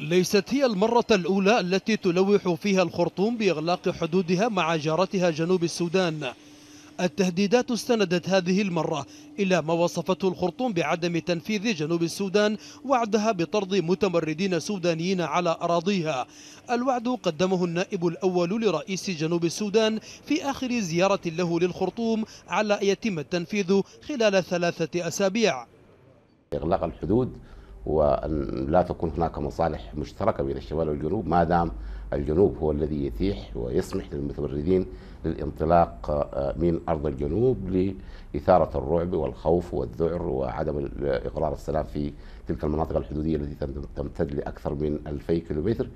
ليست هي المرة الأولى التي تلوح فيها الخرطوم بإغلاق حدودها مع جارتها جنوب السودان التهديدات استندت هذه المرة إلى ما وصفته الخرطوم بعدم تنفيذ جنوب السودان وعدها بطرد متمردين سودانيين على أراضيها الوعد قدمه النائب الأول لرئيس جنوب السودان في آخر زيارة له للخرطوم على أن يتم التنفيذ خلال ثلاثة أسابيع إغلاق الحدود وأن لا تكون هناك مصالح مشتركة بين الشمال والجنوب ما دام الجنوب هو الذي يتيح ويسمح للمتمردين للانطلاق آه، من أرض الجنوب لإثارة الرعب والخوف والذعر وعدم إقرار السلام في تلك المناطق الحدودية التي تمتد لأكثر من 2000 كيلومتر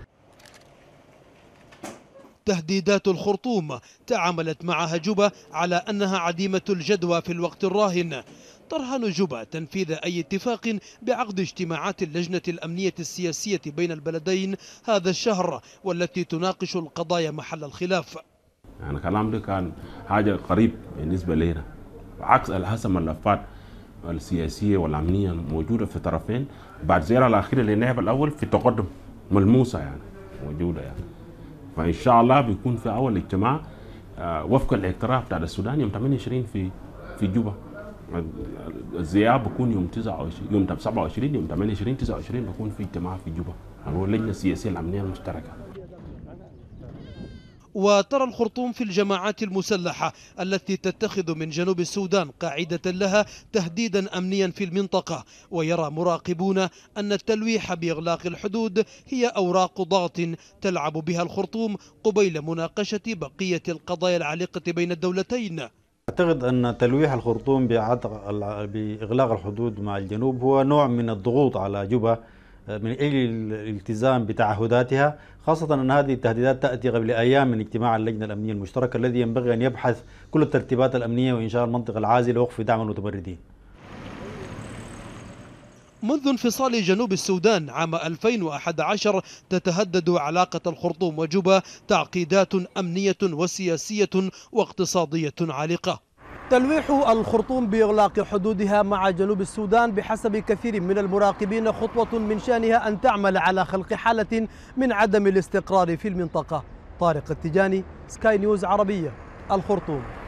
تهديدات الخرطوم تعاملت معها جوبا على أنها عديمة الجدوى في الوقت الراهن ترهن جوبا تنفيذ أي اتفاق بعقد اجتماعات اللجنة الأمنية السياسية بين البلدين هذا الشهر والتي تناقش القضايا محل الخلاف يعني كلام ده كان حاجة قريب بالنسبة لنا عكس الحسم اللفات السياسية والأمنية موجودة في الطرفين بعد زيارة الأخيرة للنائب الأول في تقدم ملموسة يعني موجودة يعني فإن شاء الله بيكون في أول اجتماع آه، وفق الاعتراف بتاع السودان يوم 28 في في جوبا الزياره بكون يوم 29 يوم 27 يوم 28 29 بكون في اجتماع في جوبا هو اللجنه السياسيه الامنيه المشتركه وترى الخرطوم في الجماعات المسلحة التي تتخذ من جنوب السودان قاعدة لها تهديدا أمنيا في المنطقة ويرى مراقبون أن التلويح بإغلاق الحدود هي أوراق ضغط تلعب بها الخرطوم قبيل مناقشة بقية القضايا العالقة بين الدولتين أعتقد أن تلويح الخرطوم بإغلاق الحدود مع الجنوب هو نوع من الضغوط على جوبا آه، من أجل الالتزام بتعهداتها خاصة أن هذه التهديدات تأتي قبل أيام من اجتماع اللجنة الأمنية المشتركة الذي ينبغي أن يبحث كل الترتيبات الأمنية وإنشاء المنطقة العازلة ووقف دعم المتمردين منذ انفصال جنوب السودان عام 2011 تتهدد علاقة الخرطوم وجوبا تعقيدات أمنية وسياسية واقتصادية عالقة تلويح الخرطوم بإغلاق حدودها مع جنوب السودان بحسب كثير من المراقبين خطوة من شأنها أن تعمل على خلق حالة من عدم الاستقرار في المنطقة طارق التجاني سكاي نيوز عربية الخرطوم